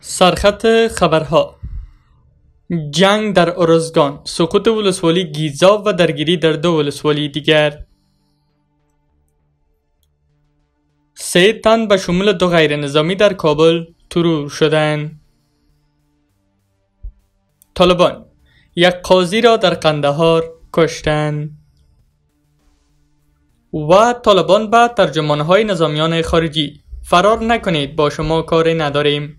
سرخط خبرها جنگ در ارزگان سقوط ولسوالی گیزاب و درگیری در دو ولسوالی دیگر سه تن به شمول دو غیر نظامی در کابل ترور شدند طالبان یک قاضی را در قندهار کشتند و طالبان به ترجمانهای نظامیان خارجی فرار نکنید با شما کاری نداریم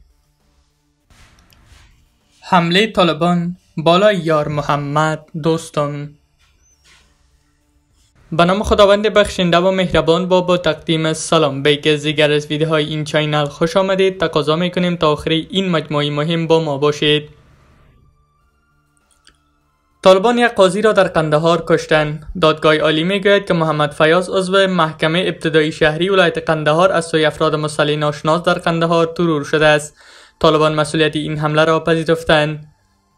حمله طالبان بالا یار محمد دوستان به نام خداوند بخشنده و مهربان با با تقدیم سلام به از دیگر از ویدیوهای این چینل خوش آمدید تقاضا میکنیم تا آخر این مجموعه مهم با ما باشید طالبان یک قاضی را در قندهار کشتن دادگاه عالی میگوید که محمد فیاض عضو محکمه ابتدایی شهری ولایت قندهار از سوی افراد مسلح ناشناس در قندهار ترور شده است طالبان مسئولیت این حمله را پذیرفتند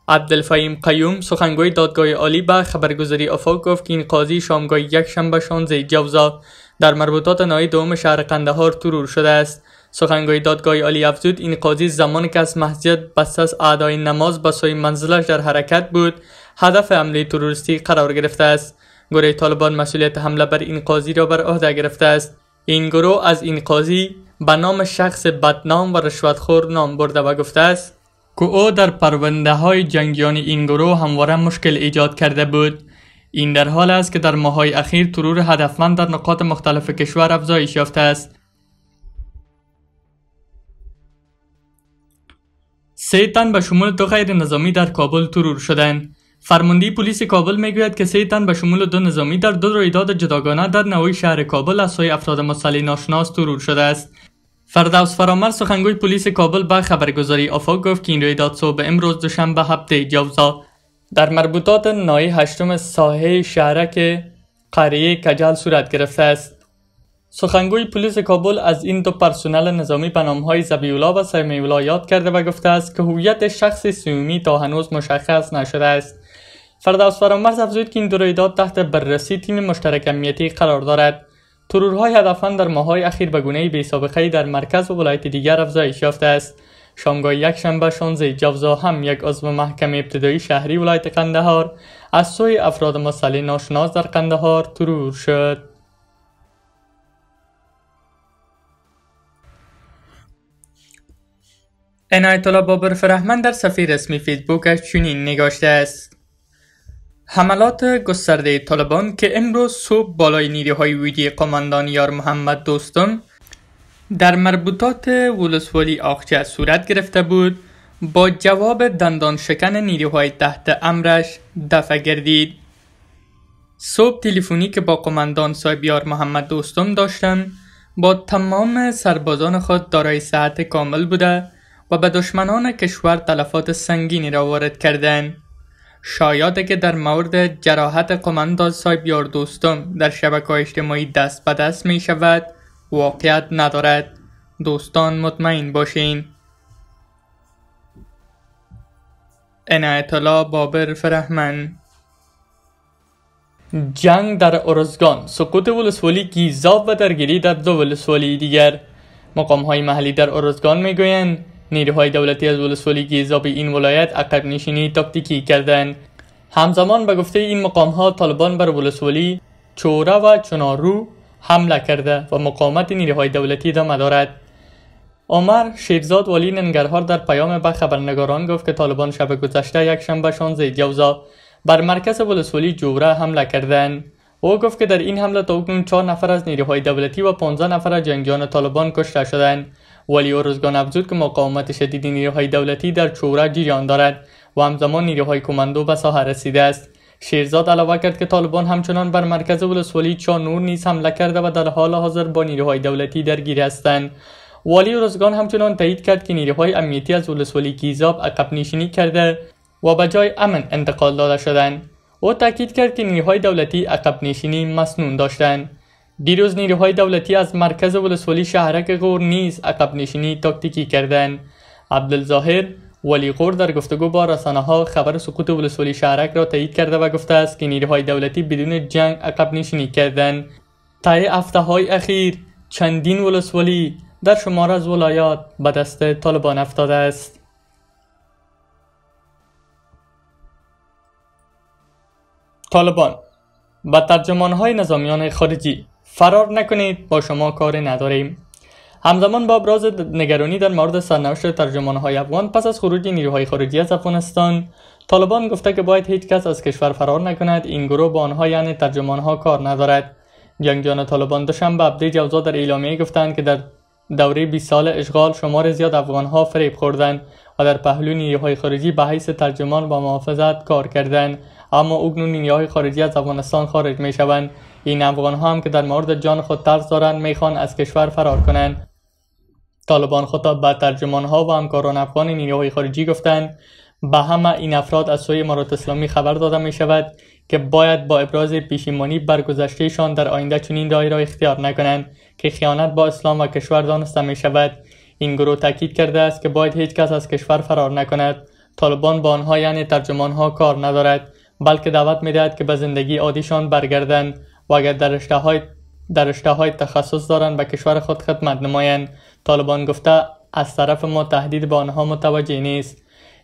عبدالفهیم قیوم سخنگوی دادگاه عالی به خبرگزاری افاق گفت که این قاضی شامگاه یک شنبه 16 جوزا در مربوطات نای دوم شهر قندهار ترور شده است سخنگوی دادگاه عالی افزود این قاضی زمانی که از مسجد پس از اعدای نماز به سوی منزلش در حرکت بود هدف حمله تروریستی قرار گرفته است گروه طالبان مسئولیت حمله بر این قاضی را بر عهده گرفته است این گروه از این قاضی به نام شخص بدنام و رشوتخور نام برده و گفته است که او در پرونده های جنگیان این گروه همواره مشکل ایجاد کرده بود این در حال است که در ماهای اخیر ترور هدفمند در نقاط مختلف کشور افزایش یافته است سه تن به شمول دو غیر نظامی در کابل ترور شدند فرماندهی پلیس کابل میگوید که سه تن به شمول دو نظامی در دو رویداد جداگانه در نوای شهر کابل از سوی افراد مسلح ناشناس ترور شده است فردوس فرامر سخنگوی پلیس کابل به خبرگزاری آفا گفت که این رویداد صبح امروز دوشنبه هفته جوزا در مربوطات نایه هشتم ساحه شهرک قریه کجل صورت گرفته است سخنگوی پلیس کابل از این دو پرسنل نظامی به نامهای زبیولا و سیمیولا یاد کرده و گفته است که هویت شخص سیومی تا هنوز مشخص نشده است فردوس فرامرز افزود که این دو رویداد تحت بررسی تیم مشترک امنیتی قرار دارد ترورهای هدفمند در ماهای اخیر به گونه‌ای سابقه در مرکز و ولایت دیگر افزایش یافته است. شامگاه شنبه 16 جوزا هم یک عضو محکمه ابتدایی شهری ولایت قندهار از سوی افراد مسئله ناشناس در قندهار ترور شد. عنایت الله بابر فرحمن در صفحه رسمی فیسبوکش چنین نگاشته است حملات گسترده طالبان که امروز صبح بالای نیروهای ویدی قماندان یار محمد دوستان در مربوطات ولسوالی آخچه صورت گرفته بود با جواب دندان شکن نیروهای تحت امرش دفع گردید صبح تلفنی که با قماندان صاحب یار محمد دوستم داشتم با تمام سربازان خود دارای صحت کامل بوده و به دشمنان کشور تلفات سنگینی را وارد کردند شایده که در مورد جراحت قمانداز یار دوستم در شبکه اجتماعی دست به دست می شود واقعیت ندارد دوستان مطمئن باشین با بابر فرهمن جنگ در ارزگان سقوط ولسوالی گیزاب و درگیری در دو ولسوالی دیگر مقام های محلی در ارزگان میگویند نیروهای دولتی از ولسوالی گیزاب این ولایت عقب نشینی تاکتیکی کردند همزمان به گفته این مقام ها طالبان بر ولسوالی چوره و چنارو حمله کرده و مقاومت نیروهای دولتی ادامه دارد عمر شیرزاد والی ننگرهار در پیام به خبرنگاران گفت که طالبان شب گذشته یک شنبه 16 جوزا بر مرکز ولسوالی جوره حمله کردند او گفت که در این حمله تا اکنون چهار نفر از نیروهای دولتی و 15 نفر از جنگیان طالبان کشته شدند ولی اورزگان افزود که مقاومت شدید نیروهای دولتی در چوره جریان دارد و همزمان نیروهای کماندو به ساحه رسیده است شیرزاد علاوه کرد که طالبان همچنان بر مرکز ولسوالی چانور نیز حمله کرده و در حال حاضر با نیروهای دولتی درگیر هستند والی روزگان همچنان تایید کرد که نیروهای امنیتی از ولسوالی گیزاب عقب نشینی کرده و به جای امن انتقال داده شدند او تاکید کرد که نیروهای دولتی عقب نشینی مسنون داشتند دیروز نیروهای دولتی از مرکز ولسوالی شهرک غور نیز عقب نشینی تاکتیکی کردند عبدالظاهر ولی غور در گفتگو با رسانه ها خبر سقوط ولسوالی شهرک را تایید کرده و گفته است که نیروهای دولتی بدون جنگ عقب نشینی کردند طی هفته های اخیر چندین ولسوالی در شمار از ولایات به دست طالبان افتاده است طالبان و ترجمان های نظامیان خارجی فرار نکنید با شما کار نداریم همزمان با ابراز نگرانی در مورد سرنوشت ترجمان های افغان پس از خروج نیروهای خارجی از افغانستان طالبان گفته که باید هیچ کس از کشور فرار نکند این گروه با آنها یعنی ترجمان ها کار ندارد جنگجویان طالبان دوشنبه عبدی جوزا در اعلامیه گفتند که در دوره 20 سال اشغال شمار زیاد افغان ها فریب خوردند و در پهلو نیروهای خارجی به حیث ترجمان با محافظت کار کردند اما اکنون نیروهای خارجی از افغانستان خارج می شوند این افغان ها هم که در مورد جان خود ترس دارند میخوان از کشور فرار کنند طالبان خطاب به ترجمان ها و همکاران افغان نیروهای خارجی گفتند به همه این افراد از سوی امارات اسلامی خبر داده می شود که باید با ابراز پیشیمانی بر در آینده چنین راهی را اختیار نکنند که خیانت با اسلام و کشور دانسته می شود این گروه تاکید کرده است که باید هیچ کس از کشور فرار نکند طالبان با آنها یعنی ترجمان ها کار ندارد بلکه دعوت دهد که به زندگی عادیشان برگردند و اگر در رشته های تخصص دارند به کشور خود خدمت نمایند طالبان گفته از طرف ما تهدید به آنها متوجه نیست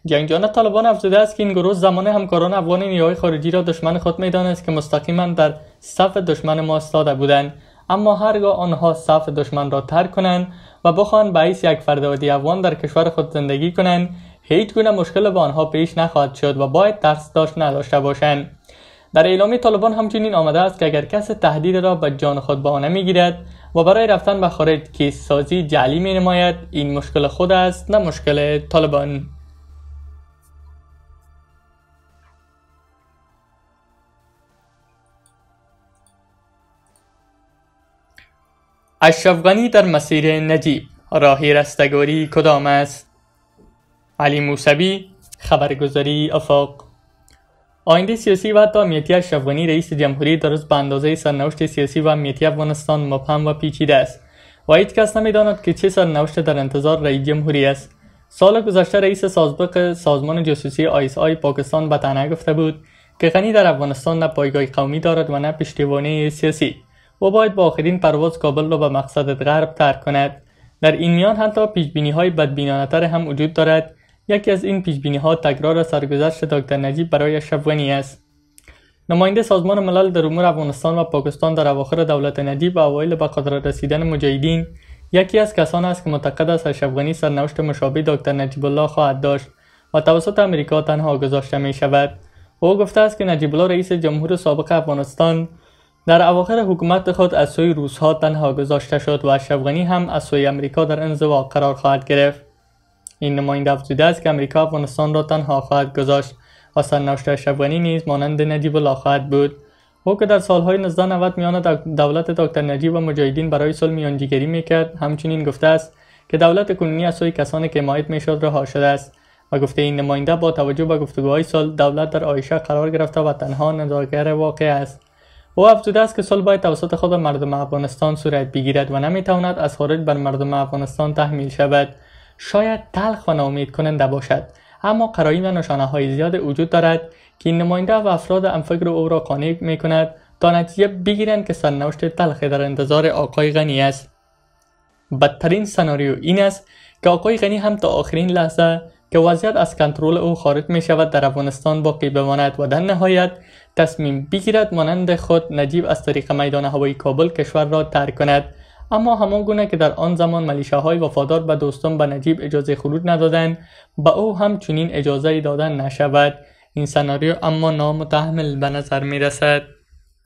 جنگجویان طالبان افزوده است که این گروه زمان همکاران افغان نیروهای خارجی را دشمن خود میدانست که مستقیما در صف دشمن ما استاده بودند اما هرگاه آنها صف دشمن را ترک کنند و بخواهند به حیث یک فرد عادی افغان در کشور خود زندگی کنند هیچ گونه مشکل با آنها پیش نخواهد شد و باید ترس داشت نداشته باشند در اعلامی طالبان همچنین آمده است که اگر کس تهدید را به جان خود بهانه میگیرد و برای رفتن به خارج کیس سازی جعلی می نماید این مشکل خود است نه مشکل طالبان اشرفغنی در مسیر نجیب راهی رستگاری کدام است علی موسوی خبرگزاری افاق آینده سیاسی و حتی امنیتی اشرفغانی رئیس جمهوری درست به اندازه سرنوشت سیاسی و امنیتی افغانستان مبهم و پیچیده است و هیچ کس نمیداند که چه سرنوشت در انتظار رئیس جمهوری است سال گذشته رئیس سازبق سازمان جاسوسی آیس آی پاکستان به تنها گفته بود که غنی در افغانستان نه پایگاه قومی دارد و نه پشتیبانی سیاسی و باید با آخرین پرواز کابل را به مقصد غرب ترک کند در این میان حتی پیشبینی های بدبینانه هم وجود دارد یکی از این پیش بینی ها تکرار سرگذشت دکتر نجیب برای شبونی است نماینده سازمان ملل در امور افغانستان و پاکستان در اواخر دولت نجیب و اوایل به قدرت رسیدن مجاهدین یکی از کسان است که معتقد است اشرف سرنوشت مشابه دکتر نجیب الله خواهد داشت و توسط امریکا تنها گذاشته می شود او گفته است که نجیب الله رئیس جمهور سابق افغانستان در اواخر حکومت خود از سوی روسها تنها گذاشته شد و اشرف هم از سوی امریکا در انزوا قرار خواهد گرفت این نماینده افزوده است که امریکا افغانستان را تنها خواهد گذاشت و سرنوشت اشرفغنی نیز مانند نجیب الله خواهد بود او که در سالهای 1990 میان دولت دکتر نجیب و مجاهدین برای صلح میانجیگری میکرد همچنین گفته است که دولت کنونی از سوی کسانی که حمایت میشد رها شده است و گفته این نماینده با توجه به گفتگوهای سال دولت در آیشه قرار گرفته و تنها نظارگر واقع است او افزوده است که صلح باید توسط خود مردم افغانستان صورت بگیرد و نمیتواند از خارج بر مردم افغانستان تحمیل شود شاید تلخ و نامید کننده باشد اما قرائن و نشانه های زیاد وجود دارد که نماینده و افراد انفکر او را قانع می کند تا نتیجه بگیرند که سرنوشت تلخ در انتظار آقای غنی است بدترین سناریو این است که آقای غنی هم تا آخرین لحظه که وضعیت از کنترل او خارج می شود در افغانستان باقی بماند و در نهایت تصمیم بگیرد مانند خود نجیب از طریق میدان هوایی کابل کشور را ترک کند اما همان گونه که در آن زمان ملیشه های وفادار به دوستان به نجیب اجازه خروج ندادند به او همچنین اجازه دادن نشود این سناریو اما نامتحمل به نظر می رسد